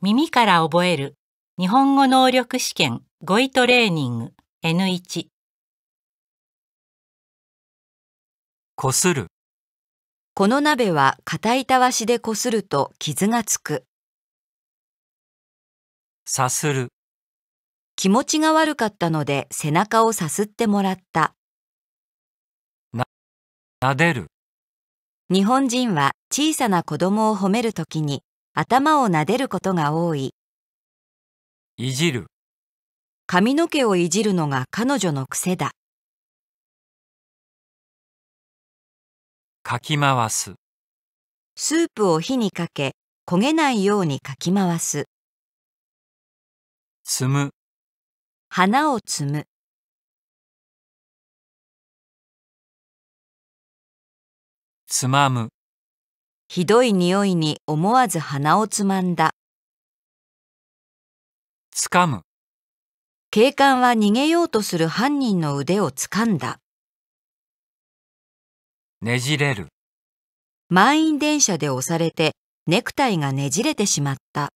耳から覚える日本語能力試験語彙トレーニング N1 こするこの鍋は硬いたわしでこすると傷がつくさする気持ちが悪かったので背中をさすってもらったな、撫でる日本人は小さな子供を褒めるときに頭を撫でることが多い。いじる。髪の毛をいじるのが彼女の癖だ。かき回す。スープを火にかけ、焦げないようにかき回す。摘む。花を摘む。つまむ。ひどい匂いに思わず鼻をつまんだ。つかむ。警官は逃げようとする犯人の腕をつかんだ。ねじれる。満員電車で押されてネクタイがねじれてしまった。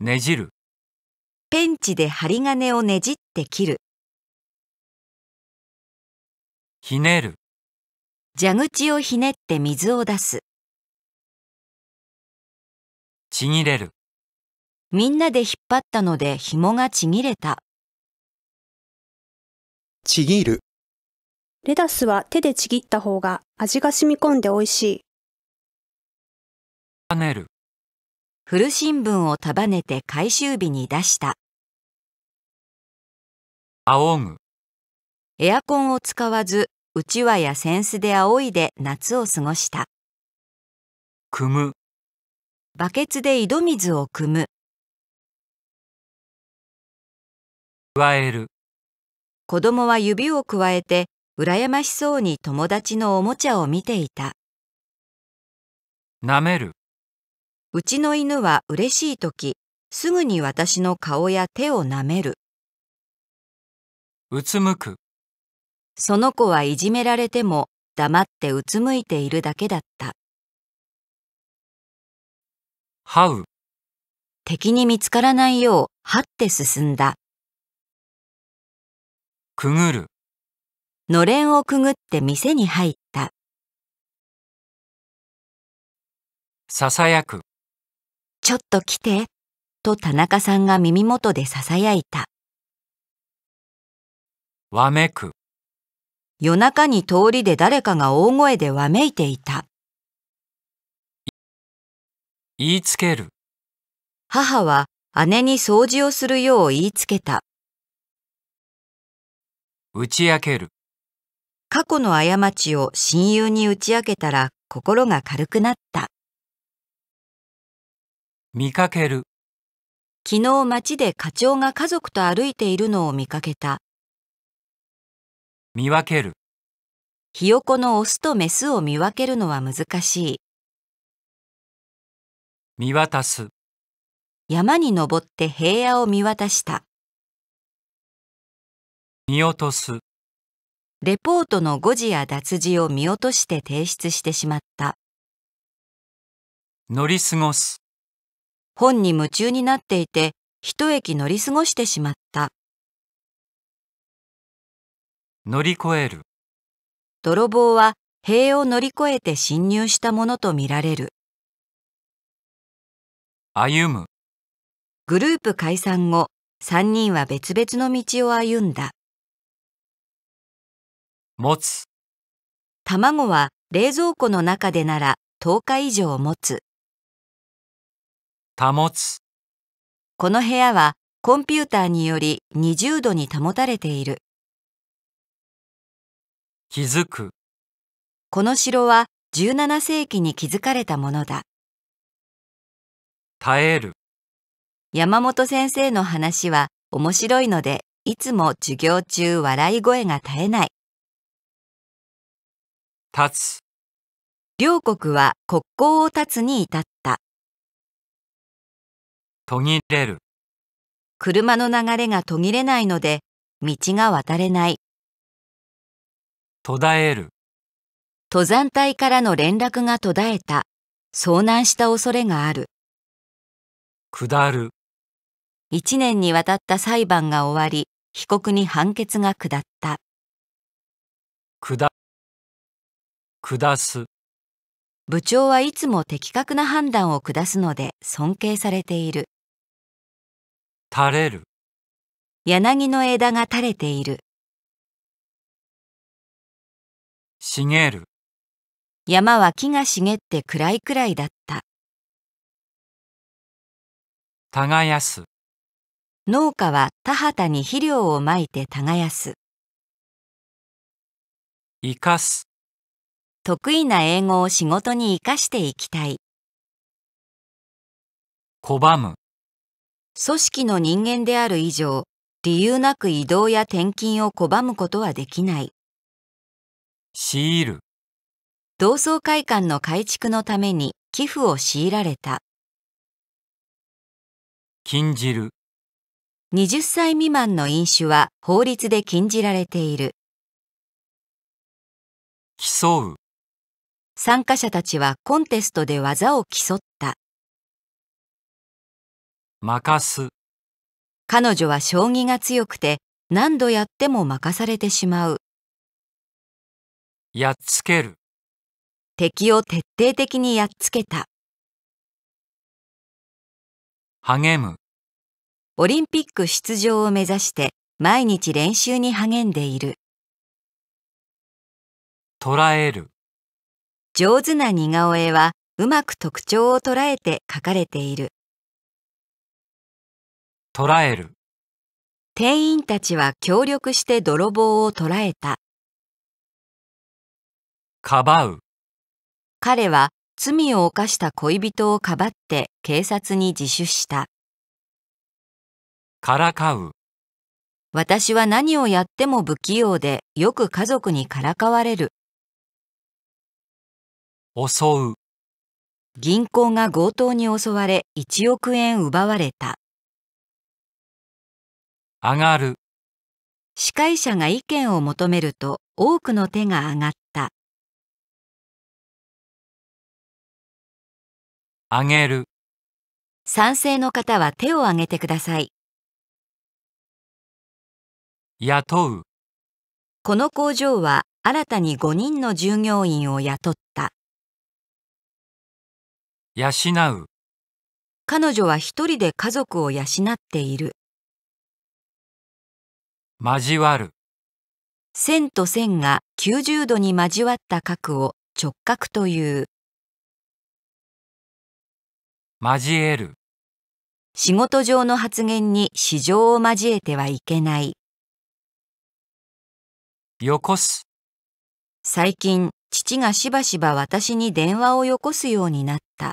ねじる。ペンチで針金をねじって切る。ひねる。蛇口をひねって水を出す。ちぎれる。みんなで引っ張ったので紐がちぎれた。ちぎる。レタスは手でちぎった方が味が染み込んで美味しい。束ねる。古新聞を束ねて回収日に出した。仰ぐ。エアコンを使わずうちわや扇子で仰いで夏を過ごした。くむ。バケツで井戸水を汲む。加える。子供は指をくわえて、羨ましそうに友達のおもちゃを見ていた。舐める。うちの犬は嬉しい時、すぐに私の顔や手を舐める。うつむく。その子はいじめられても黙ってうつむいているだけだった。はう。敵に見つからないよう、はって進んだ。くぐる。のれんをくぐって店に入った。ささやく。ちょっと来て、と田中さんが耳元でささやいた。わめく。夜中に通りで誰かが大声でわめいていた。言いつける。母は姉に掃除をするよう言いつけた。打ち明ける。過去の過ちを親友に打ち明けたら心が軽くなった。見かける。昨日街で課長が家族と歩いているのを見かけた。見分けるひよこのオスとメスを見分けるのは難しい見渡す山に登って平野を見渡した見落とすレポートの誤字や脱字を見落として提出してしまった乗り過ごす本に夢中になっていて一駅乗り過ごしてしまった乗り越える泥棒は塀を乗り越えて侵入したものとみられる歩むグループ解散後3人は別々の道を歩んだ持つ卵は冷蔵庫の中でなら10日以上持つ保つこの部屋はコンピューターにより20度に保たれている気づくこの城は17世紀に築かれたものだ耐える山本先生の話は面白いのでいつも授業中笑い声が絶えない立つ両国は国交を立つに至った途切れる車の流れが途切れないので道が渡れない途絶える登山隊からの連絡が途絶えた遭難した恐れがある下る1年にわたった裁判が終わり被告に判決が下った下下す部長はいつも的確な判断を下すので尊敬されている垂れる柳の枝が垂れている茂る山は木が茂って暗いくらいだった耕す農家は田畑に肥料をまいて耕す生かす得意な英語を仕事に生かしていきたい拒む組織の人間である以上理由なく移動や転勤を拒むことはできない強いる同窓会館の改築のために寄付を強いられた禁じる20歳未満の飲酒は法律で禁じられている競う参加者たちはコンテストで技を競った任す彼女は将棋が強くて何度やっても任されてしまうやっつける敵を徹底的にやっつけた励むオリンピック出場を目指して毎日練習に励んでいる捉える上手な似顔絵はうまく特徴を捉えて書かれている捉える店員たちは協力して泥棒を捕らえたかばう彼は罪を犯した恋人をかばって警察に自首したからかう私は何をやっても不器用でよく家族にからかわれる襲う銀行が強盗に襲われ1億円奪われた上がる司会者が意見を求めると多くの手が上がったあげる。賛成の方は手を挙げてください。雇う。この工場は新たに5人の従業員を雇った。養う。彼女は一人で家族を養っている。交わる。線と線が90度に交わった角を直角という。交える仕事上の発言に市場を交えてはいけないよこす最近父がしばしば私に電話をよこすようになった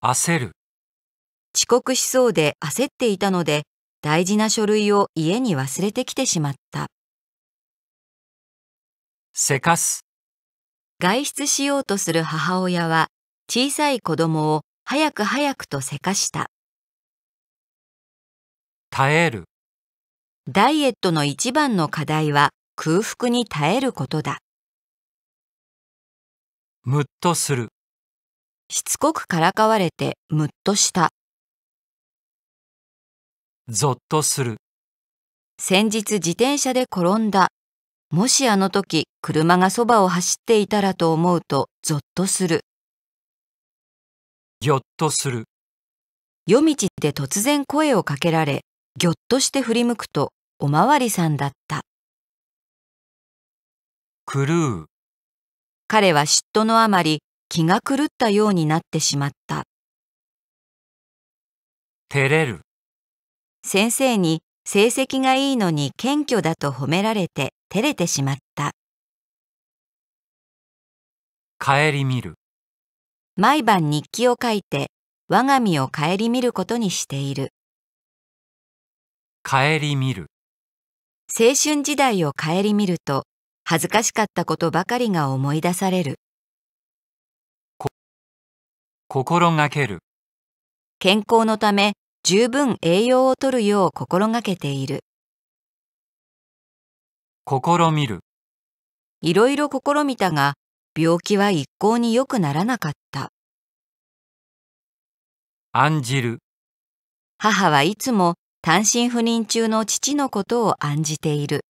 焦る遅刻しそうで焦っていたので大事な書類を家に忘れてきてしまったせかす外出しようとする母親は小さい子供を早く早くとせかした。耐える。ダイエットの一番の課題は空腹に耐えることだ。むっとする。しつこくからかわれてむっとした。ぞっとする。先日自転車で転んだ。もしあの時車がそばを走っていたらと思うとぞっとする。ぎょっとする。夜道で突然声をかけられ、ぎょっとして振り向くと、おまわりさんだった。狂う。彼は嫉妬のあまり気が狂ったようになってしまった。照れる。先生に成績がいいのに謙虚だと褒められて照れてしまった。帰り見る。毎晩日記を書いて我が身を顧みることにしている顧みる青春時代を顧みると恥ずかしかったことばかりが思い出される心がける健康のため十分栄養をとるよう心がけている試みるいろいろ試みたが病気は一向に良くならなかった案じる母はいつも単身赴任中の父のことを案じている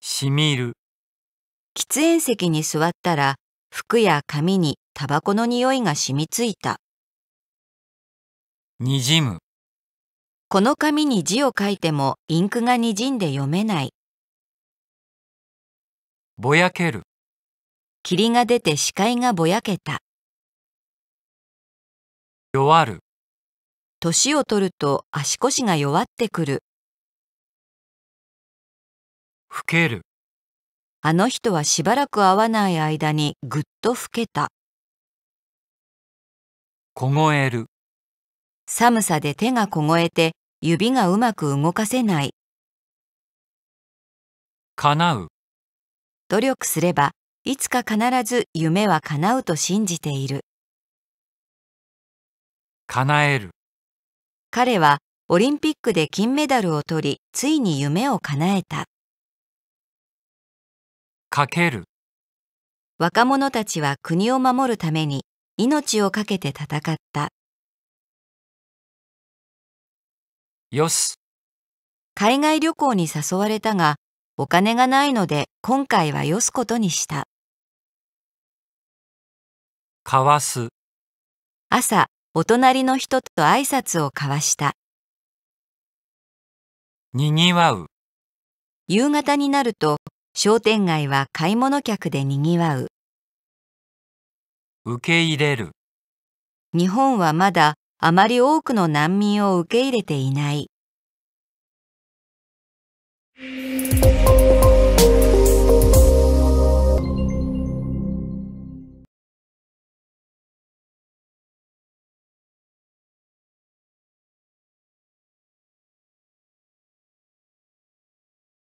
しみる喫煙席に座ったら服や髪にタバコの匂いが染みついたにじむこの紙に字を書いてもインクがにじんで読めないぼやける霧が出て視界がぼやけた弱る年を取ると足腰が弱ってくる老けるあの人はしばらく会わない間にぐっと老けた凍える寒さで手が凍えて指がうまく動かせない叶う努力すればいつか必ず夢は叶うと信じている叶える彼はオリンピックで金メダルを取りついに夢を叶えたかける若者たちは国を守るために命を懸けて戦ったよし海外旅行に誘われたがお金がないので今回はよすことにしたかわす朝お隣の人と挨拶を交わした。にぎわう。夕方になると、商店街は買い物客でにぎわう。受け入れる。日本はまだあまり多くの難民を受け入れていない。